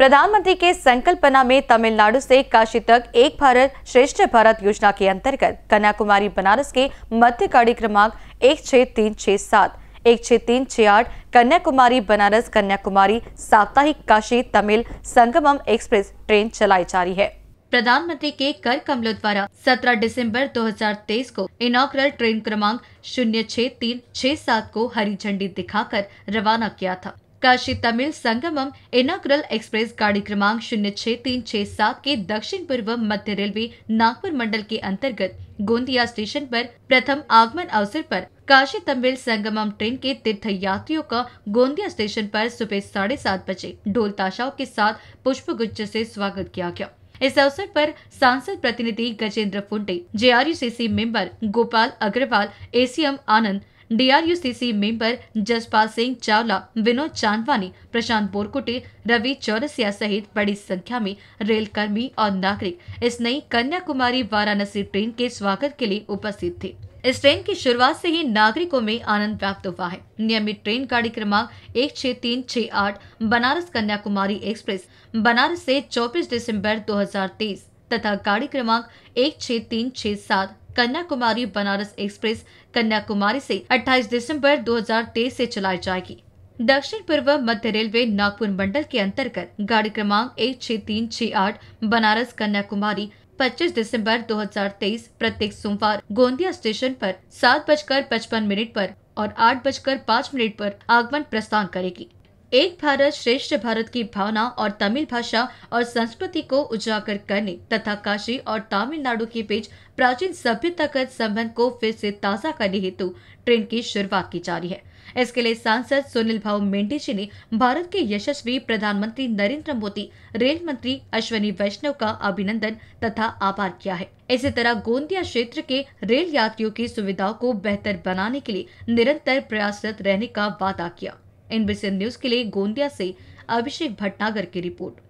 प्रधानमंत्री के संकल्पना में तमिलनाडु से काशी तक एक भारत श्रेष्ठ भारत योजना के अंतर्गत कन्याकुमारी बनारस के मध्य कार्य क्रमांक एक छह तीन छह सात एक छः तीन छह आठ कन्याकुमारी बनारस कन्याकुमारी साप्ताहिक काशी तमिल संगमम एक्सप्रेस ट्रेन चलाई जा रही है प्रधानमंत्री के कर कमलों द्वारा 17 दिसंबर 2023 को इनॉग्रल ट्रेन क्रमांक शून्य छः तीन छः सात को हरी झंडी दिखाकर रवाना किया था काशी तमिल संगमम इनाग्रल एक्सप्रेस गाड़ी क्रमांक शून्य छह तीन छह सात के दक्षिण पूर्व मध्य रेलवे नागपुर मंडल के अंतर्गत गोंदिया स्टेशन पर प्रथम आगमन अवसर पर काशी तमिल संगमम ट्रेन के तीर्थ यात्रियों का गोंदिया स्टेशन पर सुबह साढ़े सात बजे ढोल ताशाओं के साथ पुष्प गुच्छ से स्वागत किया गया इस अवसर पर सांसद प्रतिनिधि Gajendra Phunde J C member Gopal Agrawal ACM Anand DRUCC member Jaspal Singh Chawla Vinod Chandwani Prashant Borkute Ravi Chaurasia सहित बड़ी संख्या में रेल कर्मी और नागरिक इस नई कन्याकुमारी वाराणसी ट्रेन के स्वागत के लिए उपस्थित थे इस ट्रेन की शुरुआत से ही नागरिकों में आनंद व्याप्त हुआ है नियमित ट्रेन गाड़ी क्रमांक एक छह तीन छह आठ बनारस कन्याकुमारी एक्सप्रेस बनारस से 24 दिसंबर 2023 तथा गाड़ी क्रमांक एक छह तीन छह सात कन्याकुमारी बनारस एक्सप्रेस कन्याकुमारी से 28 दिसंबर 2023 से चलाई जाएगी दक्षिण पूर्व मध्य रेलवे नागपुर मंडल के अंतर्गत गाड़ी क्रमांक एक छह तीन छह आठ बनारस कन्याकुमारी 25 दिसंबर 2023 प्रत्येक सोमवार गोंदिया स्टेशन पर सात बजकर पचपन मिनट पर और आठ बजकर पाँच मिनट पर आगमन प्रस्थान करेगी एक भारत श्रेष्ठ भारत की भावना और तमिल भाषा और संस्कृति को उजागर करने तथा काशी और तमिलनाडु के बीच प्राचीन सभ्यतागत संबंध को फिर से ताजा करने हेतु ट्रेन की शुरुआत की जा रही है इसके लिए सांसद सुनील भाऊ मेंढे जी ने भारत के यशस्वी प्रधानमंत्री नरेंद्र मोदी रेल मंत्री अश्वनी वैष्णव का अभिनंदन तथा आभार किया है इसी तरह गोंदिया क्षेत्र के रेल यात्रियों की सुविधाओं को बेहतर बनाने के लिए निरंतर प्रयासरत रहने का वादा किया एनबीसी न्यूज के लिए गोंदिया से अभिषेक भटनागर की रिपोर्ट